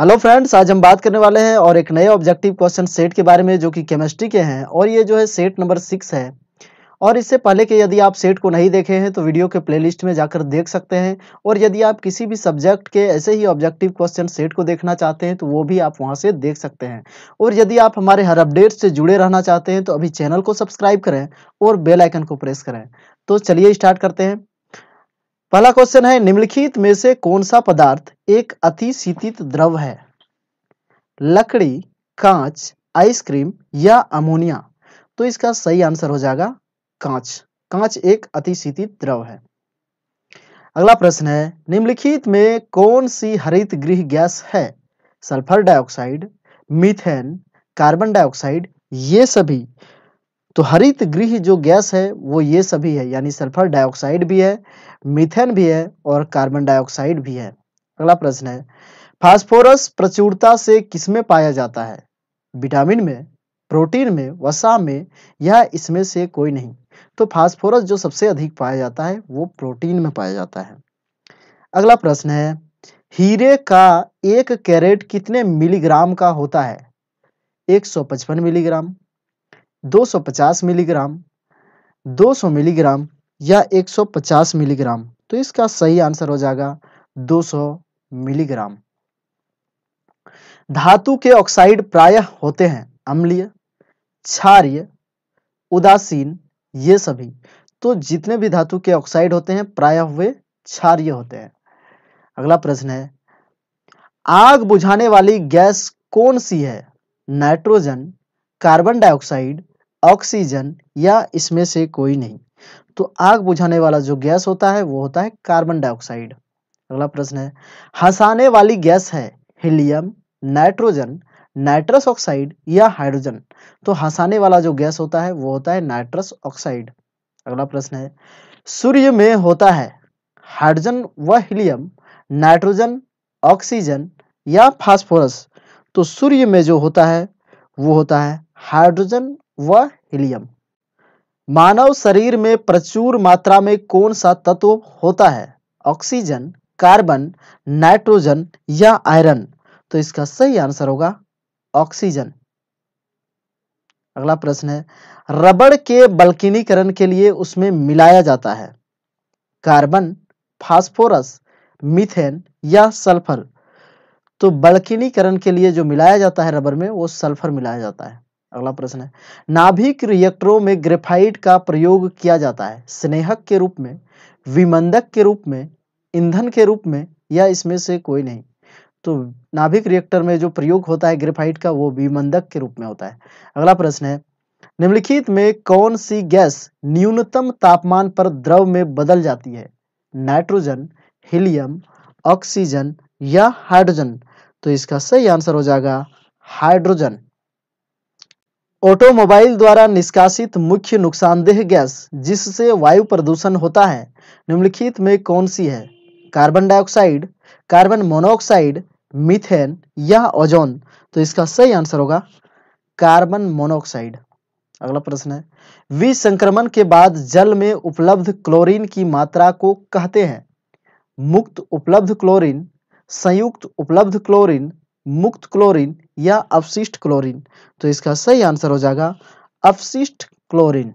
hello friends आज हम बात करने वाले हैं और एक नए ऑब्जेक्टिव क्वेश्चन सेट के बारे में जो कि केमिस्ट्री के हैं और ये जो है सेट नंबर सिक्स है और इससे पहले के यदि आप सेट को नहीं देखे हैं तो वीडियो के प्लेलिस्ट में जाकर देख सकते हैं और यदि आप किसी भी सब्जेक्ट के ऐसे ही ऑब्जेक्टिव क्वेश्चन सेट को देखना चाहते हैं तो वो भी आप वहां से देख सकते हैं और यदि आप हमारे हर अपडेट से जुड़े रहना चाहते हैं तो अभी चैनल को सब्सक्राइब करें और बेलाइकन को प्रेस करें तो चलिए स्टार्ट करते हैं पहला क्वेश्चन है निम्नलिखित में से कौन सा पदार्थ एक शीतित द्रव है लकड़ी कांच आइसक्रीम या अमोनिया तो इसका सही आंसर हो जाएगा कांच कांच एक शीतित द्रव है अगला प्रश्न है निम्नलिखित में कौन सी हरित गृह गैस है sulphur dioxide methane carbon dioxide ये सभी तो हरित गृह जो गैस है वो ये सभी है यानी सल्फर डाइऑक्साइड भी है मिथेन भी है और कार्बन डाइऑक्साइड भी है अगला प्रश्न है फास्फोरस प्रचुरता से किसमें पाया जाता है विटामिन में प्रोटीन में वसा में या इसमें से कोई नहीं तो फास्फोरस जो सबसे अधिक पाया जाता है वो प्रोटीन में पाया जाता है अगला प्रश्न है हीरे का एक कैरेट कितने मिलीग्राम का होता है 155 मिलीग्राम 250 मिलीग्राम 200 मिलीग्राम या 150 मिलीग्राम तो इसका सही आंसर हो जाएगा 200 मिलीग्राम धातु के ऑक्साइड प्रायः होते हैं अम्लीय क्षार्य उदासीन ये सभी तो जितने भी धातु के ऑक्साइड होते हैं प्रायः हुए क्षार्य होते हैं अगला प्रश्न है आग बुझाने वाली गैस कौन सी है नाइट्रोजन कार्बन डाइऑक्साइड ऑक्सीजन या इसमें से कोई नहीं तो आग बुझाने वाला जो गैस होता है वो होता है कार्बन डाइऑक्साइड अगला प्रश्न है हंसाने वाली गैस है हीलियम नाइट्रोजन नाइट्रस ऑक्साइड या हाइड्रोजन तो हंसाने वाला जो गैस होता है वो होता है नाइट्रस ऑक्साइड अगला प्रश्न है सूर्य में होता है हाइड्रोजन व हीलियम नाइट्रोजन ऑक्सीजन या फास्फोरस तो सूर्य में जो होता है वो होता है हाइड्रोजन व हीलियम मानव शरीर में प्रचुर मात्रा में कौन सा तत्व होता है ऑक्सीजन कार्बन नाइट्रोजन या आयरन तो इसका सही आंसर होगा ऑक्सीजन अगला प्रश्न है रबड़ के बल्किनीकरण के लिए उसमें मिलाया जाता है कार्बन फास्फोरस मीथेन या सल्फर तो बल्किनीकरण के लिए जो मिलाया जाता है रबर में वो सल्फर मिलाया जाता है अगला प्रश्न है नाभिक रिएक्टरों में ग्रेफाइट का प्रयोग किया जाता है स्नेहक के रूप में विमंदक के रूप में ईंधन के रूप में या इसमें से कोई नहीं तो नाभिक रिएक्टर में जो प्रयोग होता है ग्रेफाइट का वो विमंदक के रूप में होता है अगला प्रश्न है निम्नलिखित में कौन सी गैस न्यूनतम तापमान पर द्रव में बदल जाती है नाइट्रोजन हीलियम ऑक्सीजन या हाइड्रोजन तो इसका सही आंसर हो जाएगा हाइड्रोजन ऑटोमोबाइल द्वारा निष्कासित मुख्य नुकसानदेह गैस जिससे वायु प्रदूषण होता है निम्नलिखित में कौन सी है carbon dioxide carbon monoxide methane या ओजोन तो इसका सही आंसर होगा कार्बन मोनोऑक्साइड अगला प्रश्न है वि संक्रमण के बाद जल में उपलब्ध क्लोरीन की मात्रा को कहते हैं मुक्त उपलब्ध क्लोरीन संयुक्त उपलब्ध क्लोरीन मुक्त क्लोरीन या अवशिष्ट क्लोरीन तो इसका सही आंसर हो जाएगा अवशिष्ट क्लोरीन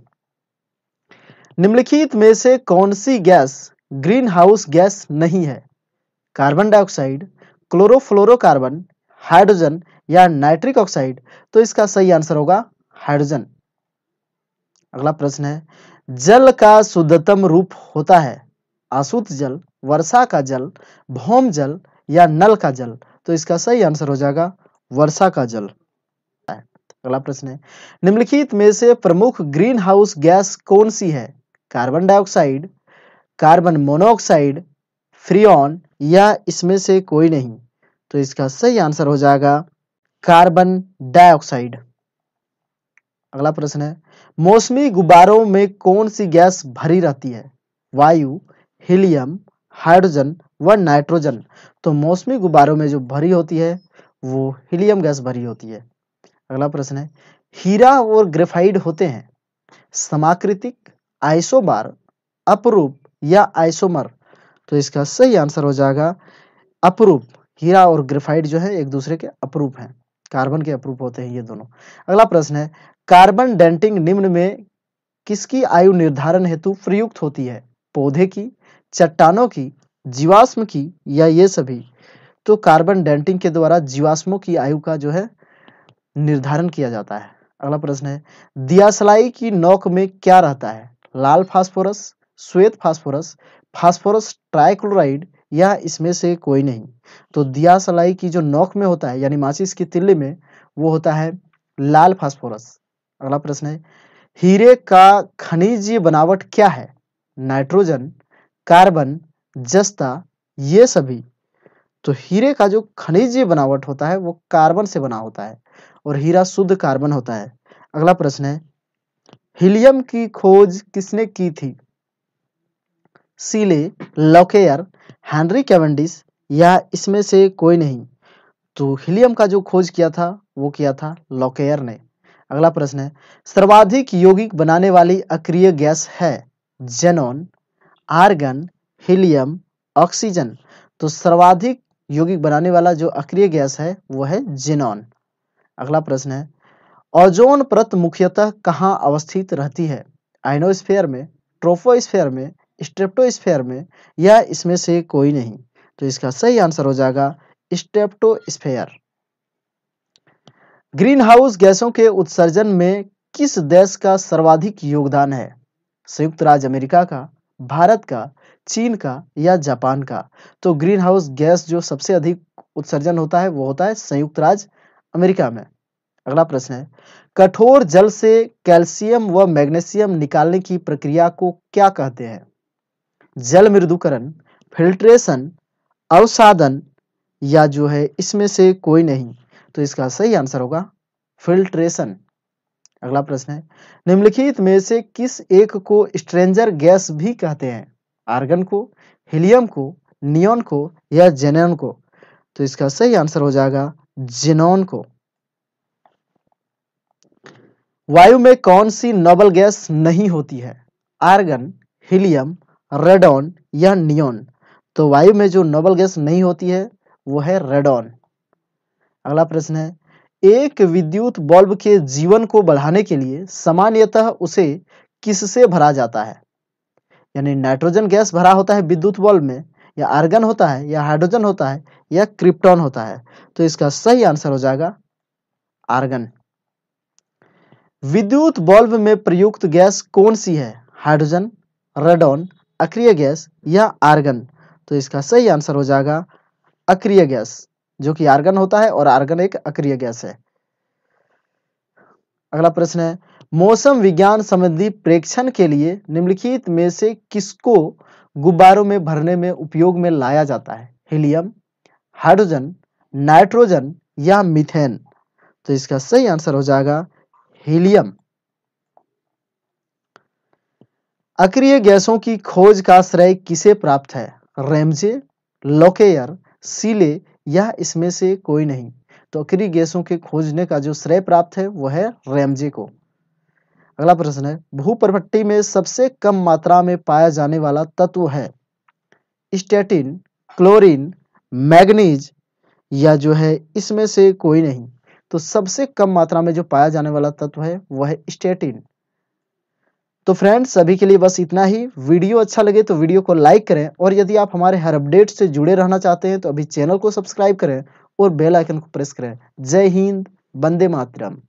निम्नलिखित में से कौन सी गैस ग्रीन हाउस गैस नहीं है कार्बन डाइऑक्साइड क्लोरोफ्लोरोकार्बन हाइड्रोजन या नाइट्रिक ऑक्साइड तो इसका सही आंसर होगा हाइड्रोजन अगला प्रश्न है जल का शुद्धतम रूप होता है आसुत जल वर्षा का जल भौम जल या नल का जल तो इसका सही आंसर हो जाएगा वर्षा का जल अगला प्रश्न है निम्नलिखित में से प्रमुख ग्रीन हाउस गैस कौन सी है carbon dioxide carbon monoxide freon या इसमें से कोई नहीं तो इसका सही आंसर हो जाएगा कार्बन डाइऑक्साइड अगला प्रश्न है मौसमी गुब्बारों में कौन सी गैस भरी रहती है वायु हीलियम हाइड्रोजन व नाइट्रोजन तो मौसमी गुब्बारों में जो भरी होती है वो हीलियम गैस भरी होती है अगला प्रश्न है हीरा और ग्रेफाइड होते हैं समाकृतिक आइसोबार अपरूप या आइसोमर तो इसका सही आंसर हो जाएगा अपरूप हीरा और ग्रेफाइड जो है एक दूसरे के अपरूप हैं कार्बन के अपरूप होते हैं ये दोनों अगला प्रश्न है कार्बन डेंटिंग निम्न में किसकी आयु निर्धारण हेतु प्रयुक्त होती है पौधे की चट्टानों की जीवाश्म की या ये सभी तो कार्बन डेंटिंग के द्वारा जीवाश्मों की आयु का जो है निर्धारण किया जाता है अगला प्रश्न है दियासलाई की नोक में क्या रहता है लाल फास्फोरस श्वेत फास्फोरस फास्फोरस ट्राइक्लोराइड या इसमें से कोई नहीं तो दियासलाई की जो नोक में होता है यानी माचिस की तिल्ली में वो होता है लाल फास्फोरस अगला प्रश्न है हीरे का खनिज बनावट क्या है नाइट्रोजन कार्बन जस्ता ये सभी तो हीरे का जो खनिज बनावट होता है वो कार्बन से बना होता है और हीरा शुद्ध कार्बन होता है अगला प्रश्न है हीलियम की खोज किसने की थी सीले लौकेयर हेनरी कैवेंडिस या इसमें से कोई नहीं तो हीलियम का जो खोज किया था वो किया था लौकेयर ने अगला प्रश्न है सर्वाधिक यौगिक बनाने वाली अक्रिय गैस है जेनोन आर्गन हीलियम ऑक्सीजन तो सर्वाधिक यौगिक बनाने वाला जो अक्रिय गैस है वो है जिनॉन अगला प्रश्न है ओजोन परत मुख्यतः कहाँ अवस्थित रहती है आइनोस्फेयर में ट्रोफोस्फेयर में स्टेप्टोस्फेयर में या इसमें से कोई नहीं तो इसका सही आंसर हो जाएगा स्टेप्टोस्फेयर ग्रीन हाउस गैसों के उत्सर्जन में किस देश का सर्वाधिक योगदान है संयुक्त राज्य अमेरिका का भारत का चीन का या जापान का तो ग्रीन हाउस गैस जो सबसे अधिक उत्सर्जन होता है वो होता है संयुक्त राज्य अमेरिका में अगला प्रश्न है कठोर जल से कैल्शियम व मैग्नीशियम निकालने की प्रक्रिया को क्या कहते हैं जल मृदुकरण फिल्ट्रेशन अवसाधन या जो है इसमें से कोई नहीं तो इसका सही आंसर होगा फिल्ट्रेशन अगला प्रश्न है निम्नलिखित में से किस एक को स्ट्रेंजर गैस भी कहते हैं आर्गन को हीलियम को नियोन को या जेनोन को तो इसका सही आंसर हो जाएगा जेनोन को वायु में कौन सी नोबल गैस नहीं होती है आर्गन हीलियम रेडॉन या नियोन तो वायु में जो नोबल गैस नहीं होती है वो है रेडॉन अगला प्रश्न है एक विद्युत बल्ब के जीवन को बढ़ाने के लिए सामान्यतः उसे किससे भरा जाता है यानी नाइट्रोजन गैस भरा होता है विद्युत बल्ब में या आर्गन होता है या हाइड्रोजन होता है या क्रिप्टॉन होता है तो इसका सही आंसर हो जाएगा आर्गन विद्युत बल्ब में प्रयुक्त गैस कौन सी है हाइड्रोजन रेडॉन अक्रिय गैस या आर्गन तो इसका सही आंसर हो जाएगा अक्रिय गैस जो कि आर्गन होता है और आर्गन एक अक्रिय गैस है अगला प्रश्न है मौसम विज्ञान संबंधी प्रेक्षण के लिए निम्नलिखित में से किसको गुब्बारों में भरने में उपयोग में लाया जाता है हीलियम हाइड्रोजन नाइट्रोजन या मिथेन तो इसका सही आंसर हो जाएगा हीलियम अक्रिय गैसों की खोज का श्रेय किसे प्राप्त है रेमजे लोकेयर सीले या इसमें से कोई नहीं तो आखिरी गैसों के खोजने का जो श्रेय प्राप्त है वह है रेमजे को अगला प्रश्न है भूपर्वट्टी में सबसे कम मात्रा में पाया जाने वाला तत्व है स्टेटिन क्लोरीन मैग्नीज या जो है इसमें से कोई नहीं तो सबसे कम मात्रा में जो पाया जाने वाला तत्व है वह है स्टेटिन तो फ्रेंड्स सभी के लिए बस इतना ही वीडियो अच्छा लगे तो वीडियो को लाइक करें और यदि आप हमारे हर अपडेट से जुड़े रहना चाहते हैं तो अभी चैनल को सब्सक्राइब करें और बेल आइकन को प्रेस करें जय हिंद वंदे मातरम